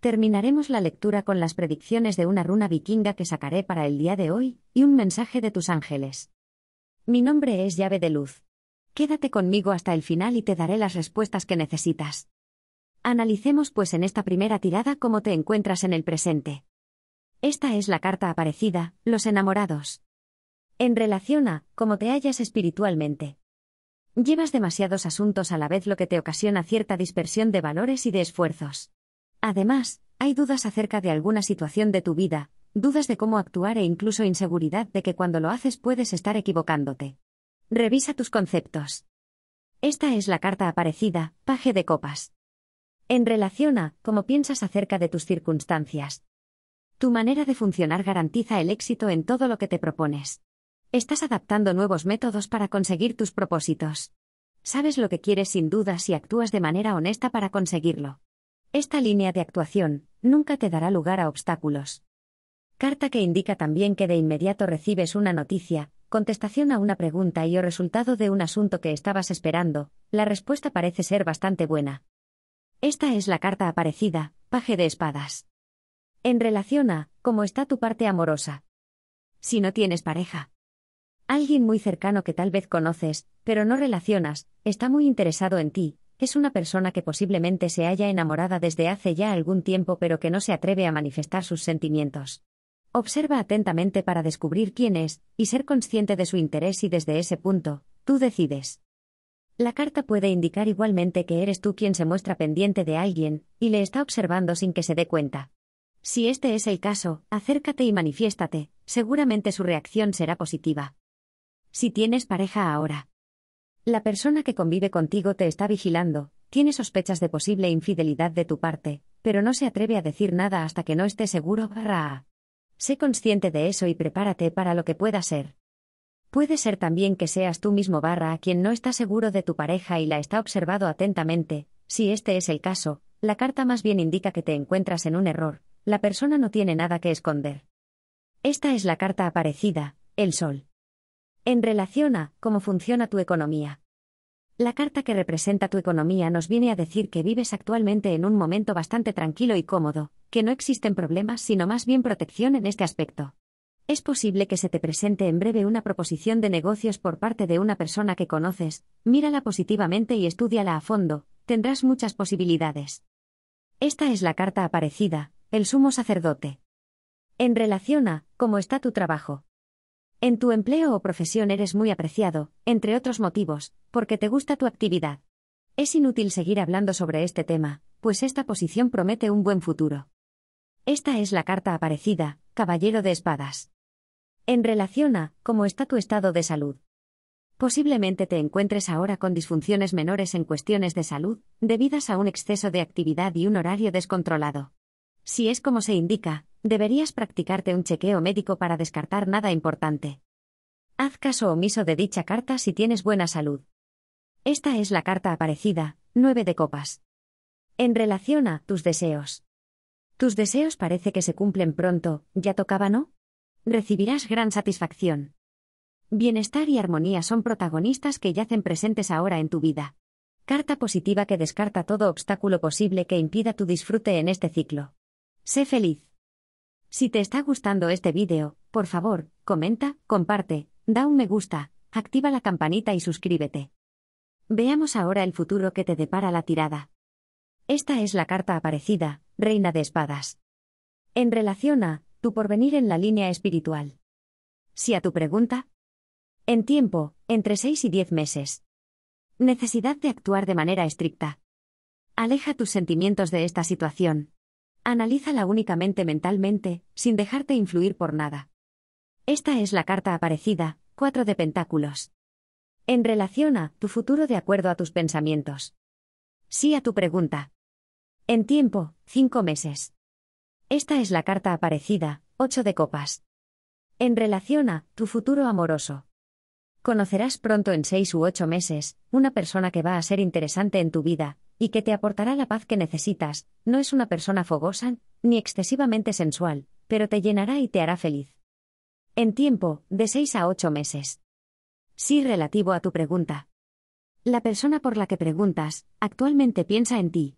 Terminaremos la lectura con las predicciones de una runa vikinga que sacaré para el día de hoy, y un mensaje de tus ángeles. Mi nombre es llave de luz. Quédate conmigo hasta el final y te daré las respuestas que necesitas. Analicemos pues en esta primera tirada cómo te encuentras en el presente. Esta es la carta aparecida, los enamorados. En relación a cómo te hallas espiritualmente. Llevas demasiados asuntos a la vez lo que te ocasiona cierta dispersión de valores y de esfuerzos. Además, hay dudas acerca de alguna situación de tu vida, dudas de cómo actuar e incluso inseguridad de que cuando lo haces puedes estar equivocándote. Revisa tus conceptos. Esta es la carta aparecida, paje de copas. En relación a cómo piensas acerca de tus circunstancias. Tu manera de funcionar garantiza el éxito en todo lo que te propones. Estás adaptando nuevos métodos para conseguir tus propósitos. Sabes lo que quieres sin dudas si y actúas de manera honesta para conseguirlo. Esta línea de actuación nunca te dará lugar a obstáculos. Carta que indica también que de inmediato recibes una noticia, contestación a una pregunta y o resultado de un asunto que estabas esperando, la respuesta parece ser bastante buena. Esta es la carta aparecida, paje de espadas. En relación a, ¿cómo está tu parte amorosa? Si no tienes pareja. Alguien muy cercano que tal vez conoces, pero no relacionas, está muy interesado en ti, es una persona que posiblemente se haya enamorada desde hace ya algún tiempo pero que no se atreve a manifestar sus sentimientos. Observa atentamente para descubrir quién es, y ser consciente de su interés y desde ese punto, tú decides. La carta puede indicar igualmente que eres tú quien se muestra pendiente de alguien, y le está observando sin que se dé cuenta. Si este es el caso, acércate y manifiéstate, seguramente su reacción será positiva. Si tienes pareja ahora, la persona que convive contigo te está vigilando, tiene sospechas de posible infidelidad de tu parte, pero no se atreve a decir nada hasta que no esté seguro. Barra Sé consciente de eso y prepárate para lo que pueda ser. Puede ser también que seas tú mismo barra a quien no está seguro de tu pareja y la está observado atentamente, si este es el caso, la carta más bien indica que te encuentras en un error, la persona no tiene nada que esconder. Esta es la carta aparecida, el sol en relación a cómo funciona tu economía. La carta que representa tu economía nos viene a decir que vives actualmente en un momento bastante tranquilo y cómodo, que no existen problemas sino más bien protección en este aspecto. Es posible que se te presente en breve una proposición de negocios por parte de una persona que conoces, mírala positivamente y estudiala a fondo, tendrás muchas posibilidades. Esta es la carta aparecida, el sumo sacerdote. En relación a cómo está tu trabajo. En tu empleo o profesión eres muy apreciado, entre otros motivos, porque te gusta tu actividad. Es inútil seguir hablando sobre este tema, pues esta posición promete un buen futuro. Esta es la carta aparecida, Caballero de Espadas. En relación a cómo está tu estado de salud. Posiblemente te encuentres ahora con disfunciones menores en cuestiones de salud, debidas a un exceso de actividad y un horario descontrolado. Si es como se indica, Deberías practicarte un chequeo médico para descartar nada importante. Haz caso omiso de dicha carta si tienes buena salud. Esta es la carta aparecida, 9 de copas. En relación a tus deseos. Tus deseos parece que se cumplen pronto, ¿ya tocaba no? Recibirás gran satisfacción. Bienestar y armonía son protagonistas que yacen presentes ahora en tu vida. Carta positiva que descarta todo obstáculo posible que impida tu disfrute en este ciclo. Sé feliz. Si te está gustando este vídeo, por favor, comenta, comparte, da un me gusta, activa la campanita y suscríbete. Veamos ahora el futuro que te depara la tirada. Esta es la carta aparecida, Reina de Espadas. En relación a, tu porvenir en la línea espiritual. Si a tu pregunta. En tiempo, entre 6 y 10 meses. Necesidad de actuar de manera estricta. Aleja tus sentimientos de esta situación. Analízala únicamente mentalmente, sin dejarte influir por nada. Esta es la carta aparecida, 4 de Pentáculos. En relación a tu futuro de acuerdo a tus pensamientos. Sí a tu pregunta. En tiempo, 5 meses. Esta es la carta aparecida, 8 de copas. En relación a tu futuro amoroso. Conocerás pronto en 6 u 8 meses, una persona que va a ser interesante en tu vida, y que te aportará la paz que necesitas, no es una persona fogosa, ni excesivamente sensual, pero te llenará y te hará feliz. En tiempo, de seis a ocho meses. Sí, relativo a tu pregunta. La persona por la que preguntas, actualmente piensa en ti.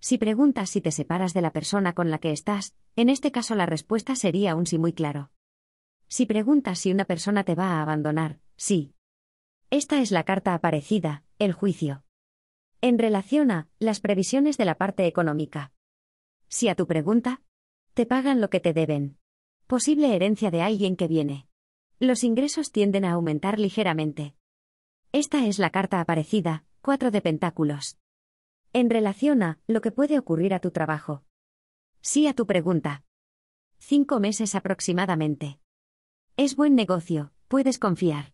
Si preguntas si te separas de la persona con la que estás, en este caso la respuesta sería un sí muy claro. Si preguntas si una persona te va a abandonar, sí. Esta es la carta aparecida, el juicio. En relación a las previsiones de la parte económica. Si a tu pregunta, te pagan lo que te deben. Posible herencia de alguien que viene. Los ingresos tienden a aumentar ligeramente. Esta es la carta aparecida, 4 de Pentáculos. En relación a lo que puede ocurrir a tu trabajo. Sí a tu pregunta. Cinco meses aproximadamente. Es buen negocio, puedes confiar.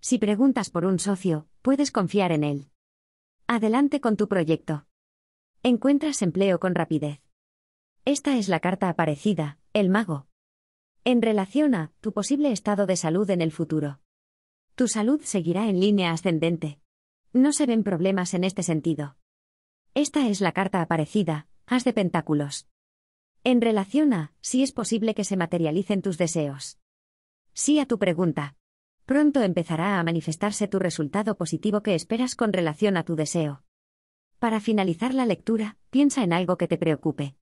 Si preguntas por un socio, puedes confiar en él. Adelante con tu proyecto. Encuentras empleo con rapidez. Esta es la carta aparecida, el mago. En relación a tu posible estado de salud en el futuro. Tu salud seguirá en línea ascendente. No se ven problemas en este sentido. Esta es la carta aparecida, haz de Pentáculos. En relación a si es posible que se materialicen tus deseos. Sí a tu pregunta. Pronto empezará a manifestarse tu resultado positivo que esperas con relación a tu deseo. Para finalizar la lectura, piensa en algo que te preocupe.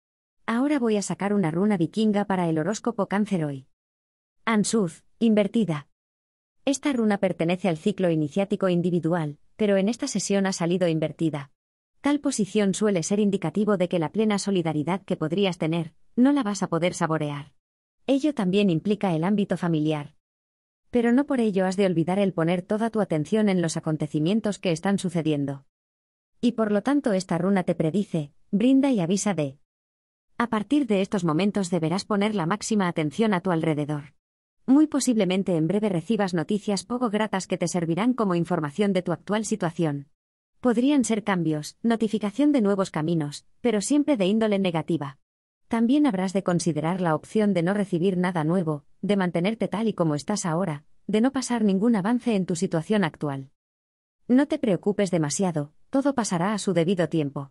Ahora voy a sacar una runa vikinga para el horóscopo cáncer hoy. Ansuz, invertida. Esta runa pertenece al ciclo iniciático individual, pero en esta sesión ha salido invertida. Tal posición suele ser indicativo de que la plena solidaridad que podrías tener, no la vas a poder saborear. Ello también implica el ámbito familiar, pero no por ello has de olvidar el poner toda tu atención en los acontecimientos que están sucediendo. Y por lo tanto esta runa te predice, brinda y avisa de. A partir de estos momentos deberás poner la máxima atención a tu alrededor. Muy posiblemente en breve recibas noticias poco gratas que te servirán como información de tu actual situación. Podrían ser cambios, notificación de nuevos caminos, pero siempre de índole negativa. También habrás de considerar la opción de no recibir nada nuevo, de mantenerte tal y como estás ahora, de no pasar ningún avance en tu situación actual. No te preocupes demasiado, todo pasará a su debido tiempo.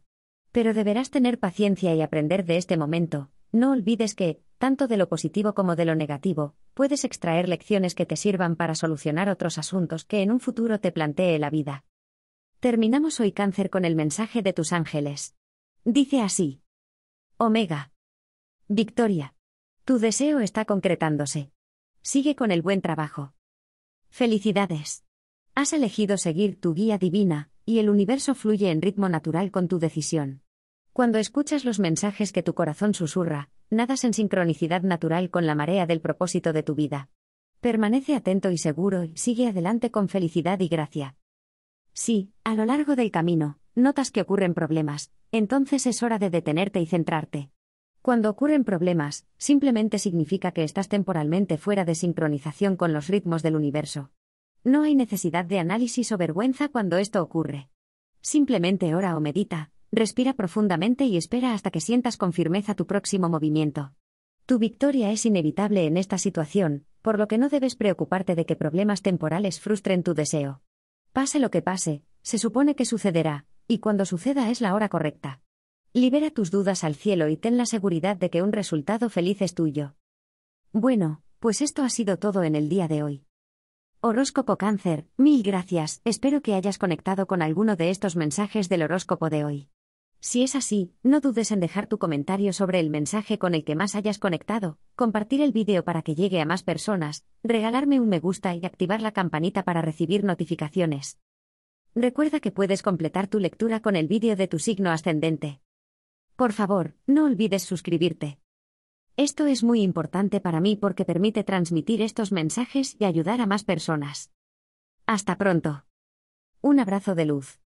Pero deberás tener paciencia y aprender de este momento, no olvides que, tanto de lo positivo como de lo negativo, puedes extraer lecciones que te sirvan para solucionar otros asuntos que en un futuro te plantee la vida. Terminamos hoy cáncer con el mensaje de tus ángeles. Dice así. Omega. Victoria. Tu deseo está concretándose. Sigue con el buen trabajo. Felicidades. Has elegido seguir tu guía divina, y el universo fluye en ritmo natural con tu decisión. Cuando escuchas los mensajes que tu corazón susurra, nadas en sincronicidad natural con la marea del propósito de tu vida. Permanece atento y seguro y sigue adelante con felicidad y gracia. Si, a lo largo del camino, notas que ocurren problemas, entonces es hora de detenerte y centrarte. Cuando ocurren problemas, simplemente significa que estás temporalmente fuera de sincronización con los ritmos del universo. No hay necesidad de análisis o vergüenza cuando esto ocurre. Simplemente ora o medita, respira profundamente y espera hasta que sientas con firmeza tu próximo movimiento. Tu victoria es inevitable en esta situación, por lo que no debes preocuparte de que problemas temporales frustren tu deseo. Pase lo que pase, se supone que sucederá, y cuando suceda es la hora correcta. Libera tus dudas al cielo y ten la seguridad de que un resultado feliz es tuyo. Bueno, pues esto ha sido todo en el día de hoy. Horóscopo Cáncer, mil gracias, espero que hayas conectado con alguno de estos mensajes del horóscopo de hoy. Si es así, no dudes en dejar tu comentario sobre el mensaje con el que más hayas conectado, compartir el vídeo para que llegue a más personas, regalarme un me gusta y activar la campanita para recibir notificaciones. Recuerda que puedes completar tu lectura con el vídeo de tu signo ascendente. Por favor, no olvides suscribirte. Esto es muy importante para mí porque permite transmitir estos mensajes y ayudar a más personas. Hasta pronto. Un abrazo de luz.